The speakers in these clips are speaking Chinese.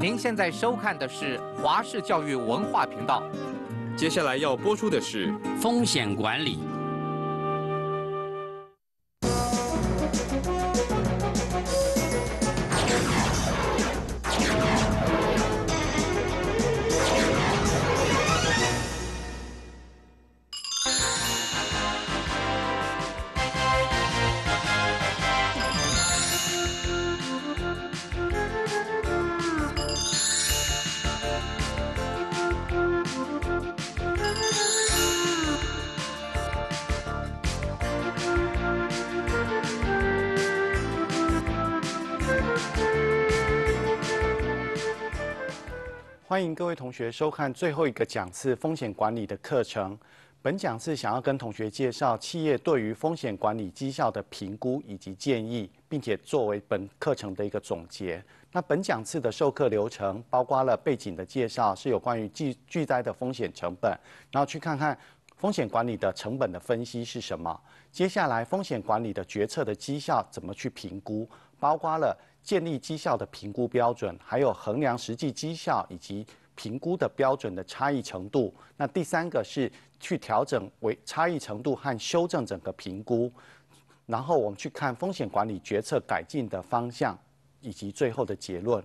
您现在收看的是华视教育文化频道，接下来要播出的是风险管理。各位同学，收看最后一个讲次风险管理的课程。本讲次想要跟同学介绍企业对于风险管理绩效的评估以及建议，并且作为本课程的一个总结。那本讲次的授课流程包括了背景的介绍，是有关于巨巨灾的风险成本，然后去看看风险管理的成本的分析是什么。接下来，风险管理的决策的绩效怎么去评估，包括了建立绩效的评估标准，还有衡量实际绩效以及。评估的标准的差异程度，那第三个是去调整为差异程度和修正整个评估，然后我们去看风险管理决策改进的方向以及最后的结论。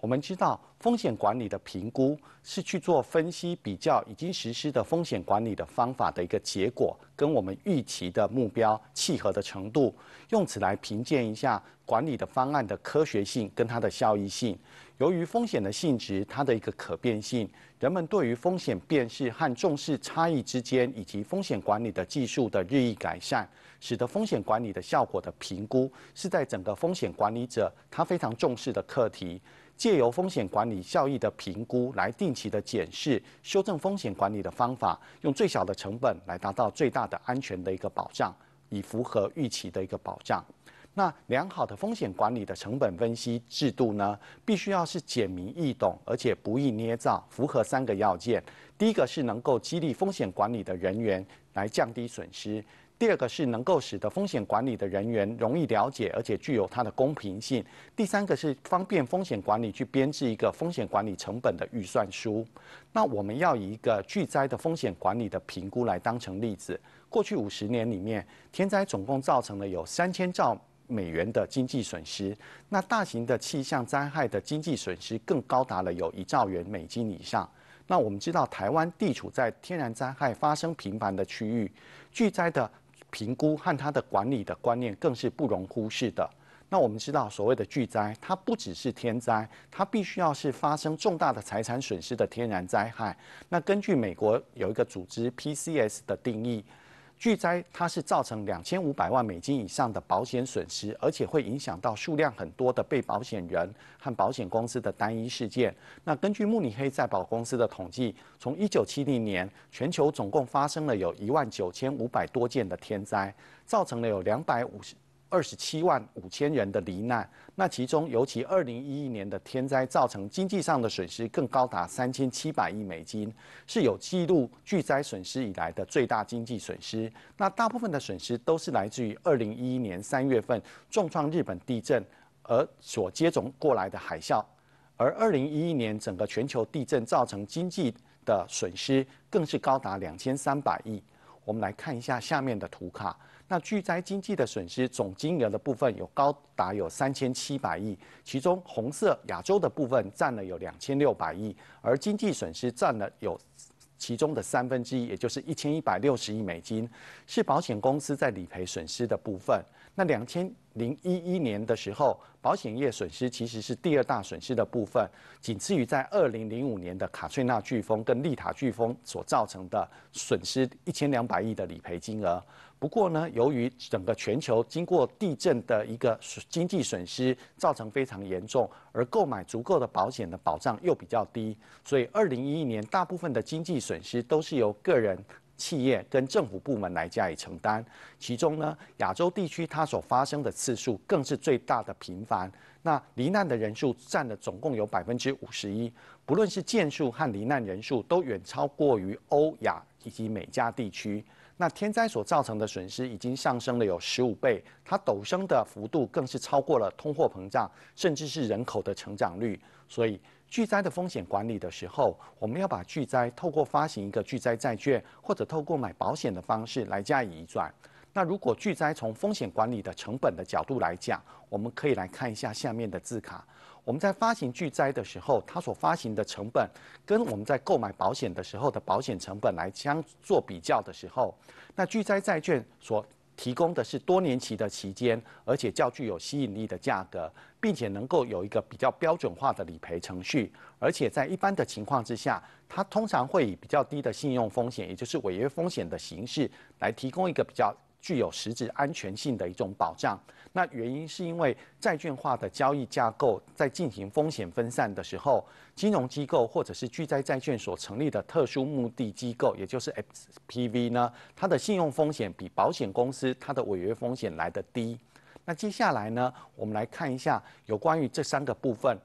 我们知道风险管理的评估是去做分析比较已经实施的风险管理的方法的一个结果跟我们预期的目标契合的程度，用此来评鉴一下管理的方案的科学性跟它的效益性。由于风险的性质，它的一个可变性，人们对于风险辨识和重视差异之间，以及风险管理的技术的日益改善，使得风险管理的效果的评估，是在整个风险管理者他非常重视的课题。借由风险管理效益的评估，来定期的检视、修正风险管理的方法，用最小的成本来达到最大的安全的一个保障，以符合预期的一个保障。那良好的风险管理的成本分析制度呢，必须要是简明易懂，而且不易捏造，符合三个要件。第一个是能够激励风险管理的人员来降低损失；第二个是能够使得风险管理的人员容易了解，而且具有它的公平性；第三个是方便风险管理去编制一个风险管理成本的预算书。那我们要以一个巨灾的风险管理的评估来当成例子。过去五十年里面，天灾总共造成了有三千兆。美元的经济损失，那大型的气象灾害的经济损失更高达了有一兆元美金以上。那我们知道，台湾地处在天然灾害发生频繁的区域，巨灾的评估和它的管理的观念更是不容忽视的。那我们知道，所谓的巨灾，它不只是天灾，它必须要是发生重大的财产损失的天然灾害。那根据美国有一个组织 P.C.S. 的定义。巨灾它是造成两千五百万美金以上的保险损失，而且会影响到数量很多的被保险人和保险公司的单一事件。那根据慕尼黑再保公司的统计，从一九七零年，全球总共发生了有一万九千五百多件的天灾，造成了有两百五十。二十七万五千人的罹难，那其中尤其二零一一年的天灾造成经济上的损失更高达三千七百亿美金，是有记录巨灾损失以来的最大经济损失。那大部分的损失都是来自于二零一一年三月份重创日本地震而所接踵过来的海啸，而二零一一年整个全球地震造成经济的损失更是高达两千三百亿。我们来看一下下面的图卡。那巨灾经济的损失总金额的部分有高达有三千七百亿，其中红色亚洲的部分占了有两千六百亿，而经济损失占了有其中的三分之一，也就是一千一百六十亿美金，是保险公司在理赔损失的部分。那两千零一一年的时候，保险业损失其实是第二大损失的部分，仅次于在二零零五年的卡翠娜飓风跟利塔飓风所造成的损失一千两百亿的理赔金额。不过呢，由于整个全球经过地震的一个经济损失造成非常严重，而购买足够的保险的保障又比较低，所以二零一一年大部分的经济损失都是由个人。企业跟政府部门来加以承担。其中呢，亚洲地区它所发生的次数更是最大的频繁。那罹难的人数占了总共有百分之五十一。不论是件数和罹难人数，都远超过于欧亚以及美加地区。那天灾所造成的损失已经上升了有十五倍，它陡升的幅度更是超过了通货膨胀，甚至是人口的成长率。所以。巨灾的风险管理的时候，我们要把巨灾透过发行一个巨灾债券，或者透过买保险的方式来加以移转。那如果巨灾从风险管理的成本的角度来讲，我们可以来看一下下面的字卡。我们在发行巨灾的时候，它所发行的成本，跟我们在购买保险的时候的保险成本来相做比较的时候，那巨灾债券所。提供的是多年期的期间，而且较具有吸引力的价格，并且能够有一个比较标准化的理赔程序，而且在一般的情况之下，它通常会以比较低的信用风险，也就是违约风险的形式来提供一个比较。具有实质安全性的一种保障。那原因是因为债券化的交易架构在进行风险分散的时候，金融机构或者是巨债债券所成立的特殊目的机构，也就是 SPV 呢，它的信用风险比保险公司它的违约风险来得低。那接下来呢，我们来看一下有关于这三个部分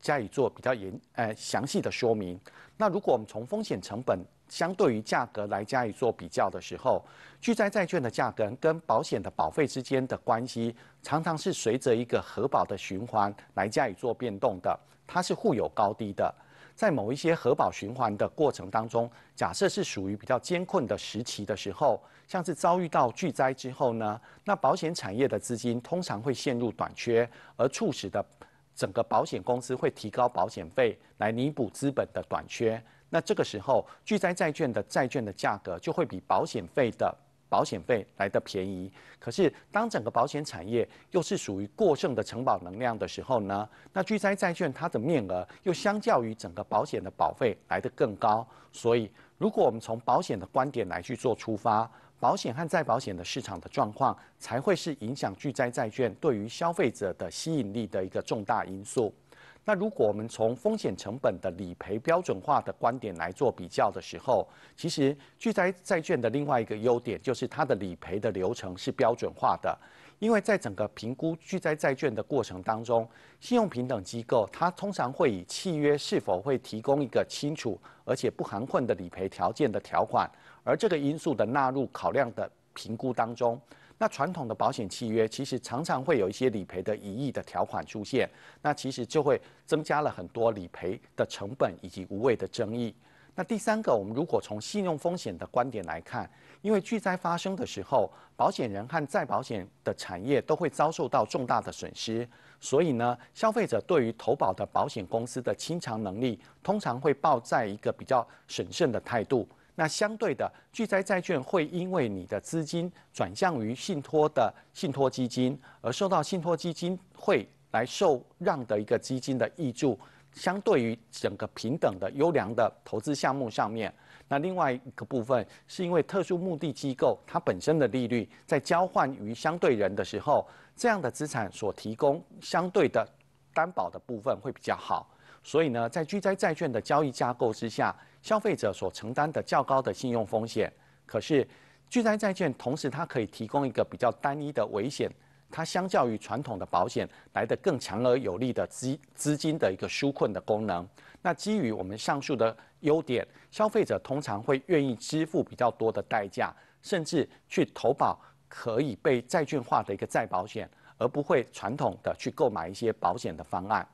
加以做比较严呃详细的说明。那如果我们从风险成本。相对于价格来加以做比较的时候，巨灾债券的价格跟保险的保费之间的关系，常常是随着一个核保的循环来加以做变动的，它是互有高低的。在某一些核保循环的过程当中，假设是属于比较艰困的时期的时候，像是遭遇到巨灾之后呢，那保险产业的资金通常会陷入短缺，而促使的整个保险公司会提高保险费来弥补资本的短缺。那这个时候，巨灾债券的债券的价格就会比保险费的保险费来的便宜。可是，当整个保险产业又是属于过剩的承保能量的时候呢？那巨灾债券它的面额又相较于整个保险的保费来的更高。所以，如果我们从保险的观点来去做出发，保险和再保险的市场的状况，才会是影响巨灾债券对于消费者的吸引力的一个重大因素。那如果我们从风险成本的理赔标准化的观点来做比较的时候，其实巨灾债券的另外一个优点就是它的理赔的流程是标准化的，因为在整个评估巨灾债券的过程当中，信用平等机构它通常会以契约是否会提供一个清楚而且不含混的理赔条件的条款，而这个因素的纳入考量的评估当中。那传统的保险契约其实常常会有一些理赔的疑义的条款出现，那其实就会增加了很多理赔的成本以及无谓的争议。那第三个，我们如果从信用风险的观点来看，因为巨灾发生的时候，保险人和再保险的产业都会遭受到重大的损失，所以呢，消费者对于投保的保险公司的清偿能力，通常会抱在一个比较审慎的态度。那相对的，巨灾债券会因为你的资金转向于信托的信托基金，而受到信托基金会来受让的一个基金的益助，相对于整个平等的优良的投资项目上面，那另外一个部分是因为特殊目的机构它本身的利率在交换于相对人的时候，这样的资产所提供相对的担保的部分会比较好。所以呢，在巨灾债券的交易架构之下。消费者所承担的较高的信用风险，可是巨灾债券同时它可以提供一个比较单一的危险，它相较于传统的保险来的更强而有力的资资金的一个纾困的功能。那基于我们上述的优点，消费者通常会愿意支付比较多的代价，甚至去投保可以被债券化的一个再保险，而不会传统的去购买一些保险的方案。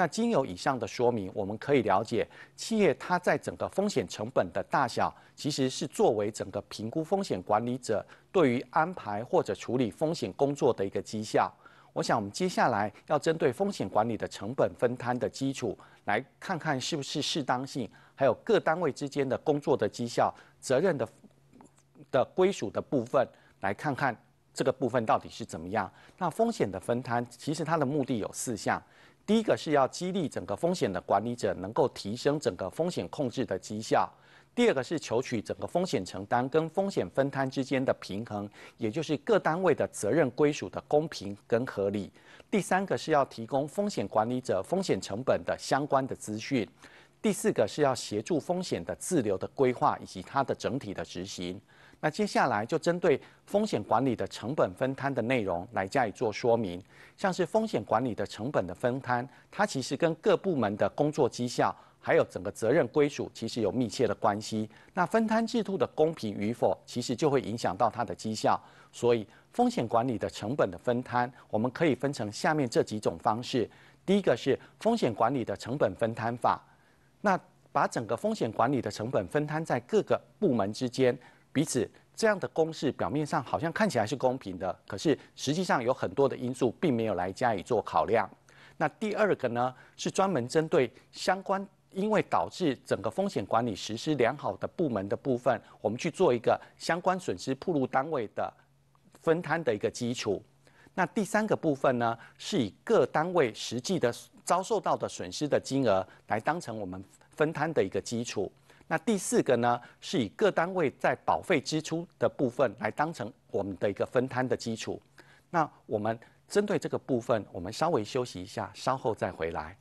那经由以上的说明，我们可以了解企业它在整个风险成本的大小，其实是作为整个评估风险管理者对于安排或者处理风险工作的一个绩效。我想我们接下来要针对风险管理的成本分摊的基础，来看看是不是适当性，还有各单位之间的工作的绩效、责任的的归属的部分，来看看这个部分到底是怎么样。那风险的分摊其实它的目的有四项。第一个是要激励整个风险的管理者能够提升整个风险控制的绩效；第二个是求取整个风险承担跟风险分摊之间的平衡，也就是各单位的责任归属的公平跟合理；第三个是要提供风险管理者风险成本的相关的资讯；第四个是要协助风险的自流的规划以及它的整体的执行。那接下来就针对风险管理的成本分摊的内容来加以做说明。像是风险管理的成本的分摊，它其实跟各部门的工作绩效，还有整个责任归属其实有密切的关系。那分摊制度的公平与否，其实就会影响到它的绩效。所以，风险管理的成本的分摊，我们可以分成下面这几种方式。第一个是风险管理的成本分摊法，那把整个风险管理的成本分摊在各个部门之间。彼此这样的公式表面上好像看起来是公平的，可是实际上有很多的因素并没有来加以做考量。那第二个呢，是专门针对相关因为导致整个风险管理实施良好的部门的部分，我们去做一个相关损失铺路单位的分摊的一个基础。那第三个部分呢，是以各单位实际的遭受到的损失的金额来当成我们分摊的一个基础。那第四个呢，是以各单位在保费支出的部分来当成我们的一个分摊的基础。那我们针对这个部分，我们稍微休息一下，稍后再回来。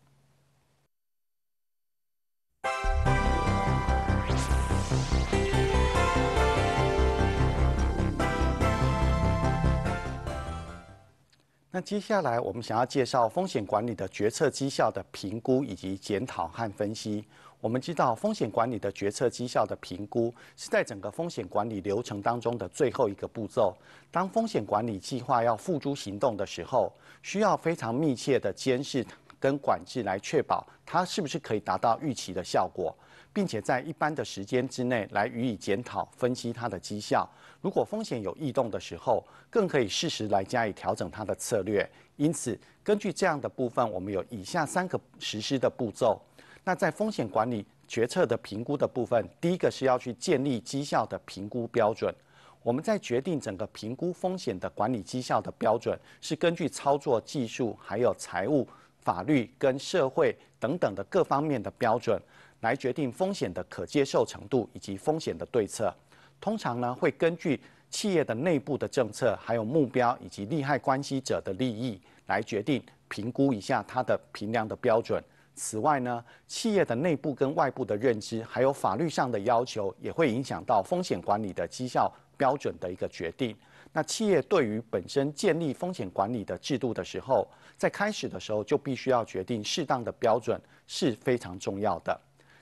那接下来我们想要介绍风险管理的决策绩效的评估以及检讨和分析。我们知道风险管理的决策绩效的评估是在整个风险管理流程当中的最后一个步骤。当风险管理计划要付诸行动的时候，需要非常密切的监视跟管制，来确保它是不是可以达到预期的效果，并且在一般的时间之内来予以检讨分析它的绩效。如果风险有异动的时候，更可以适时来加以调整它的策略。因此，根据这样的部分，我们有以下三个实施的步骤。那在风险管理决策的评估的部分，第一个是要去建立绩效的评估标准。我们在决定整个评估风险的管理绩效的标准，是根据操作技术、还有财务、法律跟社会等等的各方面的标准，来决定风险的可接受程度以及风险的对策。通常呢，会根据企业的内部的政策、还有目标以及利害关系者的利益来决定评估一下它的评量的标准。此外呢，企业的内部跟外部的认知，还有法律上的要求，也会影响到风险管理的绩效标准的一个决定。那企业对于本身建立风险管理的制度的时候，在开始的时候就必须要决定适当的标准是非常重要的。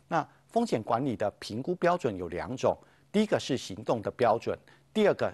那风险管理的评估标准有两种，第一个是行动的标准，第二个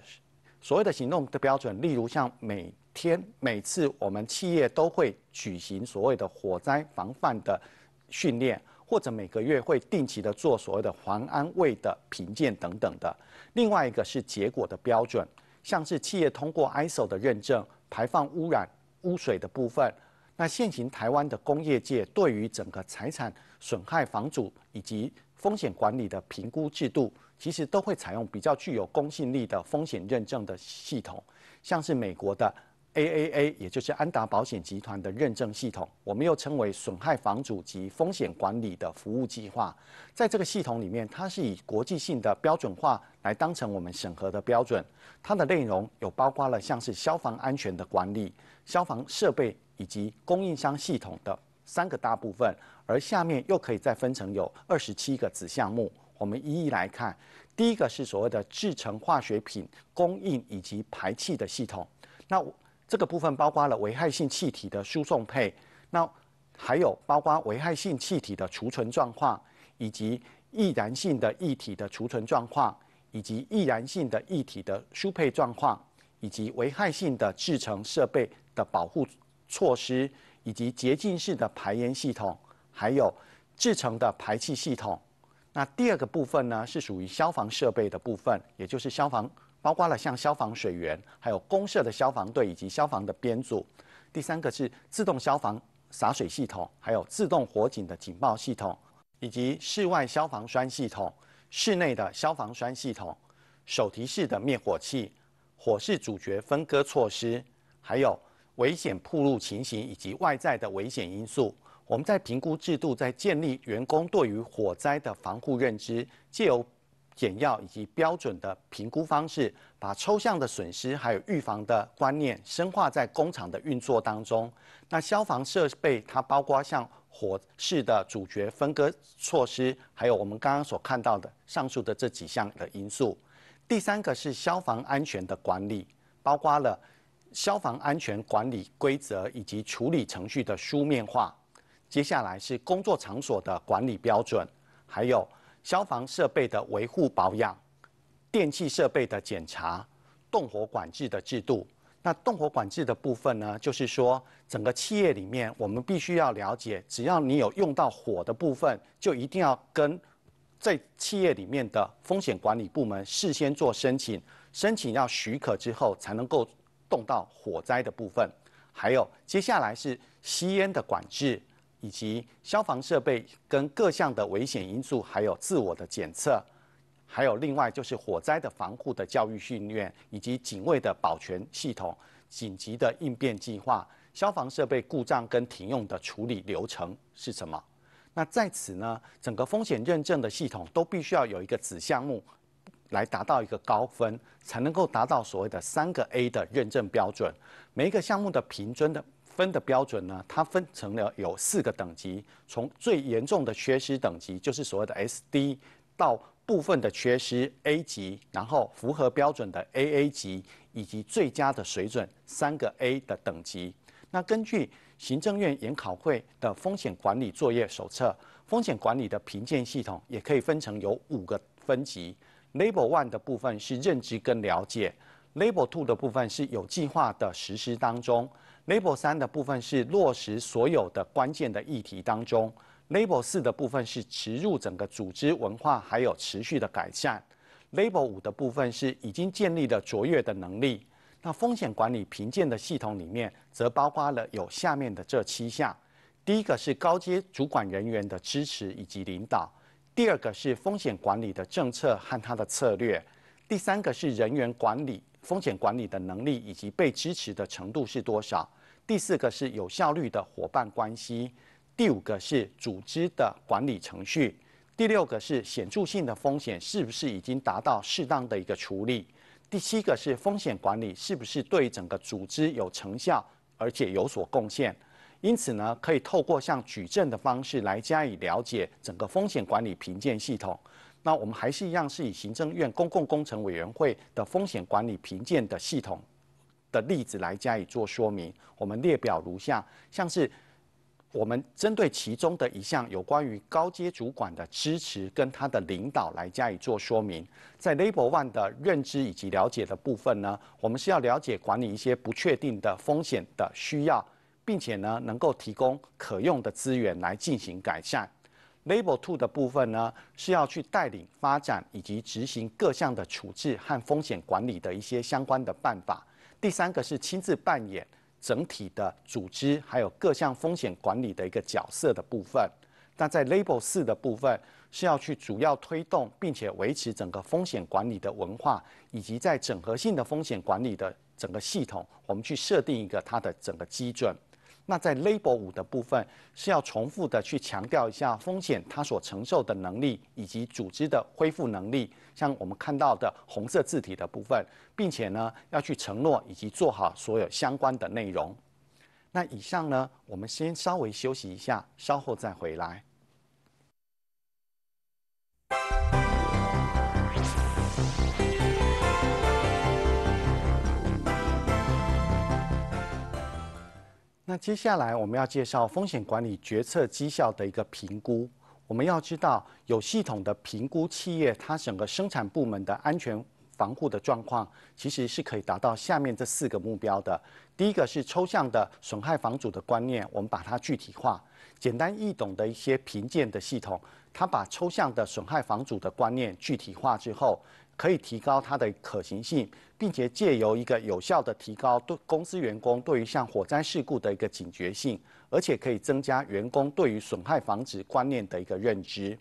所谓的行动的标准，例如像美。天，每次我们企业都会举行所谓的火灾防范的训练，或者每个月会定期的做所谓的环安卫的评鉴等等的。另外一个是结果的标准，像是企业通过 ISO 的认证、排放污染污水的部分。那现行台湾的工业界对于整个财产损害、房主以及风险管理的评估制度，其实都会采用比较具有公信力的风险认证的系统，像是美国的。AAA 也就是安达保险集团的认证系统，我们又称为损害房主及风险管理的服务计划。在这个系统里面，它是以国际性的标准化来当成我们审核的标准。它的内容有包括了像是消防安全的管理、消防设备以及供应商系统的三个大部分，而下面又可以再分成有二十七个子项目。我们一一来看，第一个是所谓的制成化学品供应以及排气的系统。那这个部分包括了危害性气体的输送配，那还有包括危害性气体的储存状况，以及易燃性的液体的储存状况，以及易燃性的液体的输配状况，以及危害性的制成设备的保护措施，以及洁净式的排烟系统，还有制成的排气系统。那第二个部分呢，是属于消防设备的部分，也就是消防。包括了像消防水源，还有公社的消防队以及消防的编组。第三个是自动消防洒水系统，还有自动火警的警报系统，以及室外消防栓系统、室内的消防栓系统、手提式的灭火器、火势主角分割措施，还有危险铺路情形以及外在的危险因素。我们在评估制度，在建立员工对于火灾的防护认知，借由。简要以及标准的评估方式，把抽象的损失还有预防的观念深化在工厂的运作当中。那消防设备它包括像火势的主角分割措施，还有我们刚刚所看到的上述的这几项的因素。第三个是消防安全的管理，包括了消防安全管理规则以及处理程序的书面化。接下来是工作场所的管理标准，还有。消防设备的维护保养，电气设备的检查，动火管制的制度。那动火管制的部分呢，就是说整个企业里面，我们必须要了解，只要你有用到火的部分，就一定要跟在企业里面的风险管理部门事先做申请，申请要许可之后才能够动到火灾的部分。还有，接下来是吸烟的管制。以及消防设备跟各项的危险因素，还有自我的检测，还有另外就是火灾的防护的教育训练，以及警卫的保全系统、紧急的应变计划、消防设备故障跟停用的处理流程是什么？那在此呢，整个风险认证的系统都必须要有一个子项目来达到一个高分，才能够达到所谓的三个 A 的认证标准。每一个项目的平均的。分的标准呢？它分成了有四个等级，从最严重的缺失等级，就是所谓的 SD，到部分的缺失 A 级，然后符合标准的 AA 级，以及最佳的水准三个 A 的等级。那根据行政院研讨会的风险管理作业手册，风险管理的评鉴系统也可以分成有五个分级。Label one 的部分是认知跟了解，Label two 的部分是有计划的实施当中。Label 三的部分是落实所有的关键的议题当中，Label 四的部分是植入整个组织文化还有持续的改善，Label 五的部分是已经建立了卓越的能力。那风险管理评鉴的系统里面，则包括了有下面的这七项：第一个是高阶主管人员的支持以及领导；第二个是风险管理的政策和它的策略；第三个是人员管理。风险管理的能力以及被支持的程度是多少？第四个是有效率的伙伴关系，第五个是组织的管理程序，第六个是显著性的风险是不是已经达到适当的一个处理？第七个是风险管理是不是对整个组织有成效而且有所贡献？因此呢，可以透过像矩阵的方式来加以了解整个风险管理评鉴系统。那我们还是一样，是以行政院公共工程委员会的风险管理评鉴的系统的例子来加以做说明。我们列表如下，像是我们针对其中的一项有关于高阶主管的支持跟他的领导来加以做说明。在 Label One 的认知以及了解的部分呢，我们是要了解管理一些不确定的风险的需要，并且呢能够提供可用的资源来进行改善。Label Two 的部分呢，是要去带领发展以及执行各项的处置和风险管理的一些相关的办法。第三个是亲自扮演整体的组织还有各项风险管理的一个角色的部分。那在 Label 四的部分是要去主要推动并且维持整个风险管理的文化，以及在整合性的风险管理的整个系统，我们去设定一个它的整个基准。那在 Label 五的部分是要重复的去强调一下风险它所承受的能力以及组织的恢复能力，像我们看到的红色字体的部分，并且呢要去承诺以及做好所有相关的内容。那以上呢，我们先稍微休息一下，稍后再回来。那接下来我们要介绍风险管理决策绩效的一个评估。我们要知道，有系统的评估企业它整个生产部门的安全防护的状况，其实是可以达到下面这四个目标的。第一个是抽象的损害房主的观念，我们把它具体化，简单易懂的一些评鉴的系统，它把抽象的损害房主的观念具体化之后。可以提高它的可行性，并且借由一个有效的提高对公司员工对于像火灾事故的一个警觉性，而且可以增加员工对于损害防止观念的一个认知。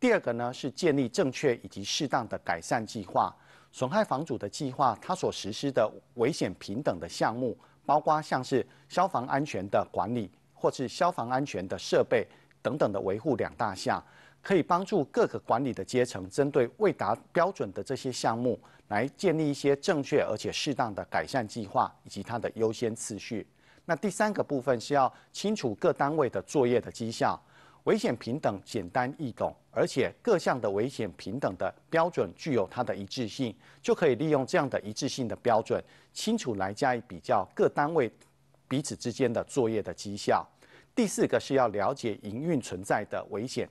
第二个呢是建立正确以及适当的改善计划，损害房主的计划，它所实施的危险平等的项目，包括像是消防安全的管理或是消防安全的设备等等的维护两大项。可以帮助各个管理的阶层，针对未达标准的这些项目，来建立一些正确而且适当的改善计划以及它的优先次序。那第三个部分是要清楚各单位的作业的绩效，危险平等简单易懂，而且各项的危险平等的标准具有它的一致性，就可以利用这样的一致性的标准清楚来加以比较各单位彼此之间的作业的绩效。第四个是要了解营运存在的危险。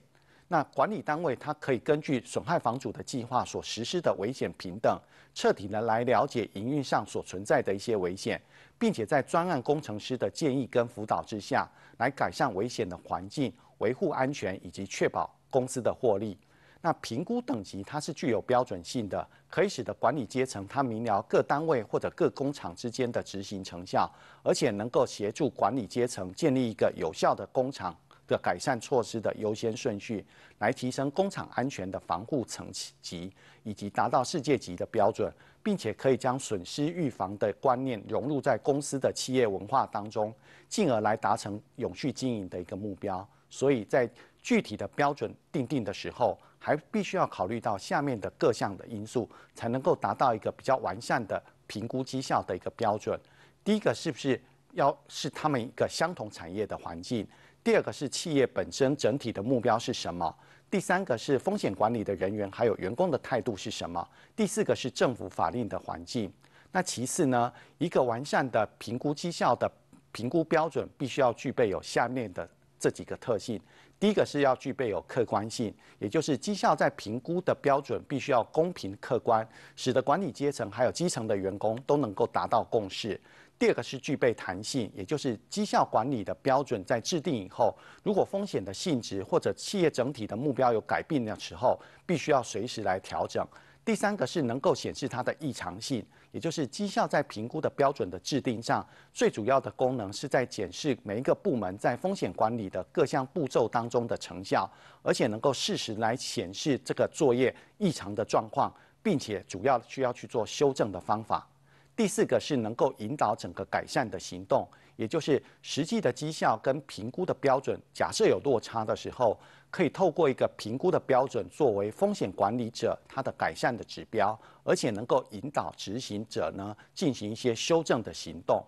那管理单位它可以根据损害房主的计划所实施的危险平等彻底的来了解营运上所存在的一些危险，并且在专案工程师的建议跟辅导之下，来改善危险的环境，维护安全以及确保公司的获利。那评估等级它是具有标准性的，可以使得管理阶层他明了各单位或者各工厂之间的执行成效，而且能够协助管理阶层建立一个有效的工厂。的改善措施的优先顺序，来提升工厂安全的防护层级，以及达到世界级的标准，并且可以将损失预防的观念融入在公司的企业文化当中，进而来达成永续经营的一个目标。所以在具体的标准定定的时候，还必须要考虑到下面的各项的因素，才能够达到一个比较完善的评估绩效的一个标准。第一个是不是要是他们一个相同产业的环境？第二个是企业本身整体的目标是什么？第三个是风险管理的人员还有员工的态度是什么？第四个是政府法令的环境。那其次呢，一个完善的评估绩效的评估标准，必须要具备有下面的这几个特性。第一个是要具备有客观性，也就是绩效在评估的标准必须要公平客观，使得管理阶层还有基层的员工都能够达到共识。第二个是具备弹性，也就是绩效管理的标准在制定以后，如果风险的性质或者企业整体的目标有改变的时候，必须要随时来调整。第三个是能够显示它的异常性，也就是绩效在评估的标准的制定上，最主要的功能是在检视每一个部门在风险管理的各项步骤当中的成效，而且能够适时来显示这个作业异常的状况，并且主要需要去做修正的方法。第四个是能够引导整个改善的行动，也就是实际的绩效跟评估的标准，假设有落差的时候，可以透过一个评估的标准作为风险管理者他的改善的指标，而且能够引导执行者呢进行一些修正的行动。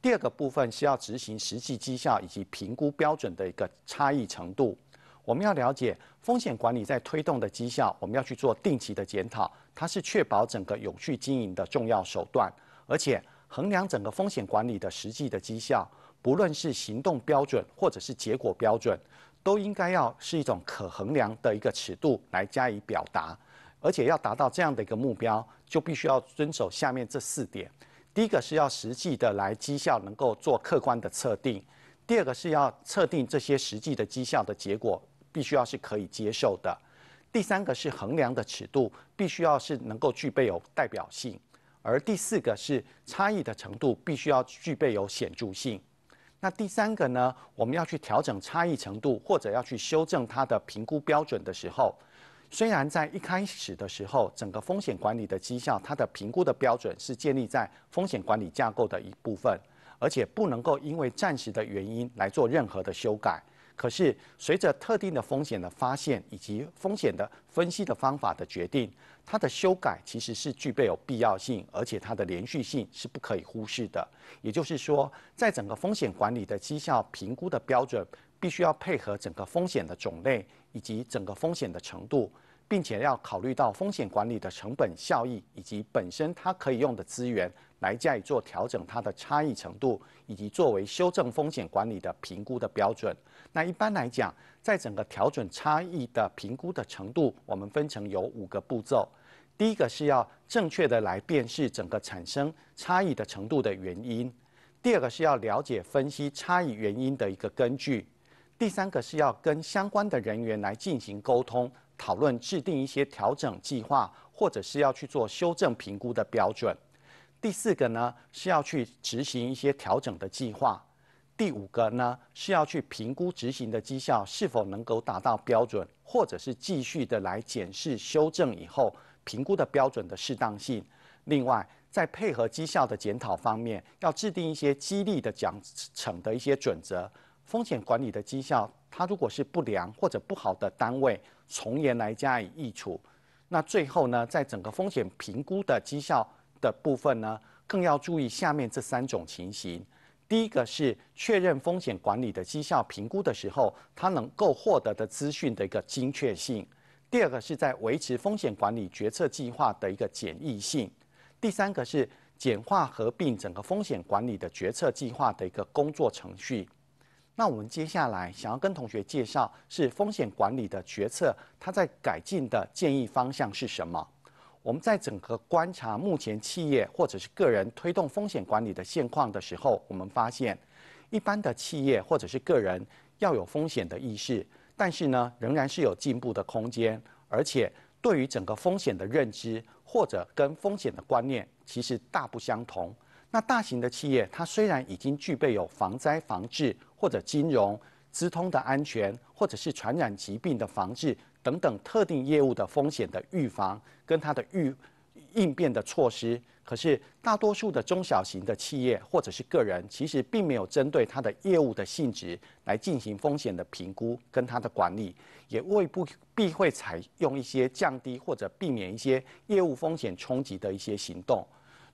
第二个部分是要执行实际绩效以及评估标准的一个差异程度。我们要了解风险管理在推动的绩效，我们要去做定期的检讨，它是确保整个有序经营的重要手段。而且，衡量整个风险管理的实际的绩效，不论是行动标准或者是结果标准，都应该要是一种可衡量的一个尺度来加以表达。而且，要达到这样的一个目标，就必须要遵守下面这四点：第一个是要实际的来绩效能够做客观的测定；第二个是要测定这些实际的绩效的结果。必须要是可以接受的，第三个是衡量的尺度必须要是能够具备有代表性，而第四个是差异的程度必须要具备有显著性。那第三个呢，我们要去调整差异程度或者要去修正它的评估标准的时候，虽然在一开始的时候，整个风险管理的绩效它的评估的标准是建立在风险管理架构的一部分，而且不能够因为暂时的原因来做任何的修改。可是，随着特定的风险的发现以及风险的分析的方法的决定，它的修改其实是具备有必要性，而且它的连续性是不可以忽视的。也就是说，在整个风险管理的绩效评估的标准，必须要配合整个风险的种类以及整个风险的程度。并且要考虑到风险管理的成本效益，以及本身它可以用的资源来加以做调整，它的差异程度，以及作为修正风险管理的评估的标准。那一般来讲，在整个调整差异的评估的程度，我们分成有五个步骤。第一个是要正确的来辨识整个产生差异的程度的原因；第二个是要了解分析差异原因的一个根据；第三个是要跟相关的人员来进行沟通。讨论制定一些调整计划，或者是要去做修正评估的标准。第四个呢是要去执行一些调整的计划。第五个呢是要去评估执行的绩效是否能够达到标准，或者是继续的来检视修正以后评估的标准的适当性。另外，在配合绩效的检讨方面，要制定一些激励的奖惩的一些准则。风险管理的绩效，它如果是不良或者不好的单位。从严来加以易除，那最后呢，在整个风险评估的绩效的部分呢，更要注意下面这三种情形：第一个是确认风险管理的绩效评估的时候，它能够获得的资讯的一个精确性；第二个是在维持风险管理决策计划的一个简易性；第三个是简化合并整个风险管理的决策计划的一个工作程序。那我们接下来想要跟同学介绍是风险管理的决策，它在改进的建议方向是什么？我们在整个观察目前企业或者是个人推动风险管理的现况的时候，我们发现，一般的企业或者是个人要有风险的意识，但是呢，仍然是有进步的空间，而且对于整个风险的认知或者跟风险的观念其实大不相同。那大型的企业它虽然已经具备有防灾防治。或者金融资通的安全，或者是传染疾病的防治等等特定业务的风险的预防跟它的预应变的措施，可是大多数的中小型的企业或者是个人，其实并没有针对它的业务的性质来进行风险的评估跟它的管理，也未不必会采用一些降低或者避免一些业务风险冲击的一些行动。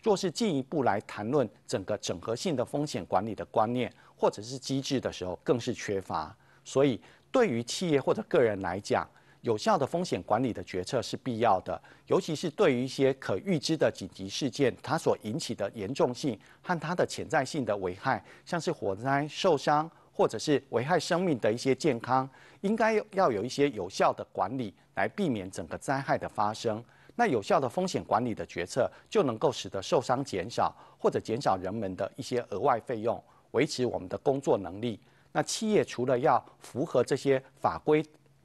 若是进一步来谈论整个整合性的风险管理的观念或者是机制的时候，更是缺乏。所以，对于企业或者个人来讲，有效的风险管理的决策是必要的。尤其是对于一些可预知的紧急事件，它所引起的严重性和它的潜在性的危害，像是火灾、受伤或者是危害生命的一些健康，应该要有一些有效的管理来避免整个灾害的发生。那有效的风险管理的决策就能够使得受伤减少，或者减少人们的一些额外费用，维持我们的工作能力。那企业除了要符合这些法规、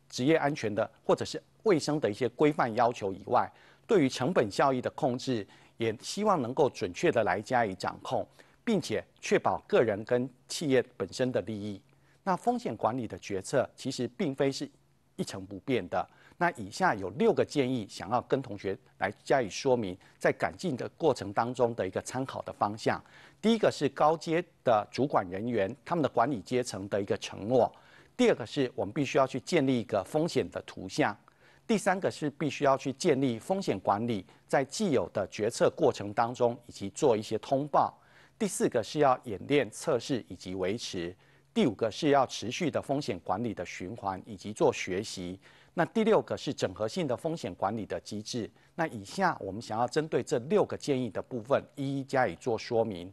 职业安全的或者是卫生的一些规范要求以外，对于成本效益的控制，也希望能够准确的来加以掌控，并且确保个人跟企业本身的利益。那风险管理的决策其实并非是一成不变的。那以下有六个建议，想要跟同学来加以说明，在改进的过程当中的一个参考的方向。第一个是高阶的主管人员他们的管理阶层的一个承诺；第二个是我们必须要去建立一个风险的图像；第三个是必须要去建立风险管理在既有的决策过程当中，以及做一些通报；第四个是要演练测试以及维持；第五个是要持续的风险管理的循环，以及做学习。那第六个是整合性的风险管理的机制。那以下我们想要针对这六个建议的部分，一一加以做说明。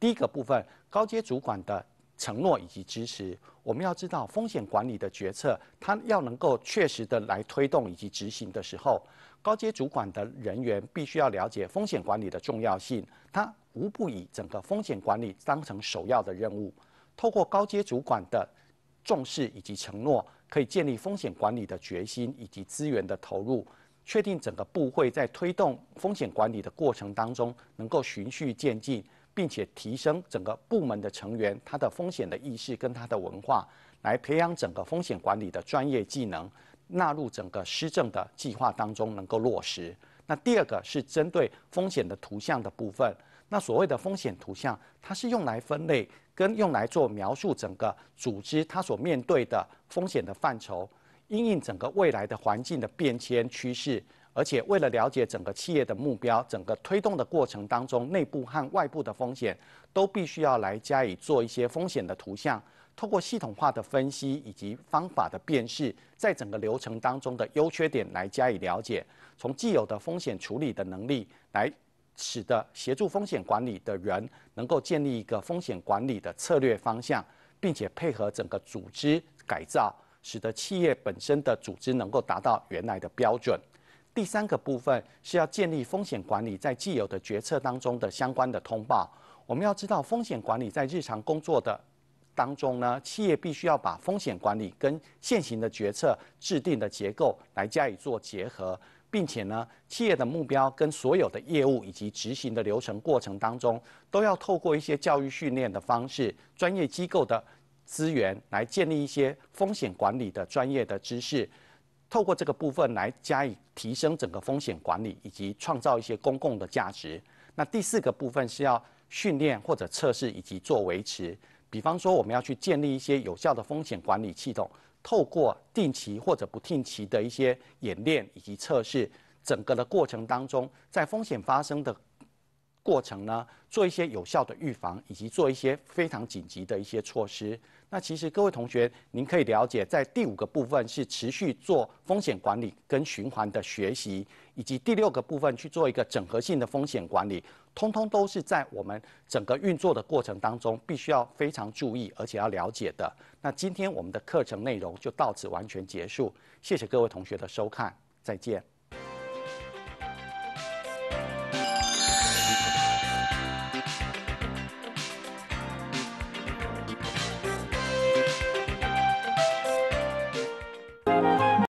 第一个部分，高阶主管的承诺以及支持。我们要知道风险管理的决策，它要能够确实的来推动以及执行的时候，高阶主管的人员必须要了解风险管理的重要性，他无不以整个风险管理当成首要的任务。透过高阶主管的重视以及承诺。可以建立风险管理的决心以及资源的投入，确定整个部会在推动风险管理的过程当中，能够循序渐进，并且提升整个部门的成员他的风险的意识跟他的文化，来培养整个风险管理的专业技能，纳入整个施政的计划当中能够落实。那第二个是针对风险的图像的部分，那所谓的风险图像，它是用来分类。跟用来做描述整个组织它所面对的风险的范畴，应应整个未来的环境的变迁趋势，而且为了了解整个企业的目标，整个推动的过程当中，内部和外部的风险都必须要来加以做一些风险的图像，通过系统化的分析以及方法的辨识，在整个流程当中的优缺点来加以了解，从既有的风险处理的能力来。使得协助风险管理的人能够建立一个风险管理的策略方向，并且配合整个组织改造，使得企业本身的组织能够达到原来的标准。第三个部分是要建立风险管理在既有的决策当中的相关的通报。我们要知道风险管理在日常工作的当中呢，企业必须要把风险管理跟现行的决策制定的结构来加以做结合。并且呢，企业的目标跟所有的业务以及执行的流程过程当中，都要透过一些教育训练的方式、专业机构的资源来建立一些风险管理的专业的知识。透过这个部分来加以提升整个风险管理，以及创造一些公共的价值。那第四个部分是要训练或者测试以及做维持。比方说，我们要去建立一些有效的风险管理系统。透过定期或者不定期的一些演练以及测试，整个的过程当中，在风险发生的过程呢，做一些有效的预防，以及做一些非常紧急的一些措施。那其实各位同学，您可以了解，在第五个部分是持续做风险管理跟循环的学习，以及第六个部分去做一个整合性的风险管理。通通都是在我们整个运作的过程当中，必须要非常注意，而且要了解的。那今天我们的课程内容就到此完全结束，谢谢各位同学的收看，再见。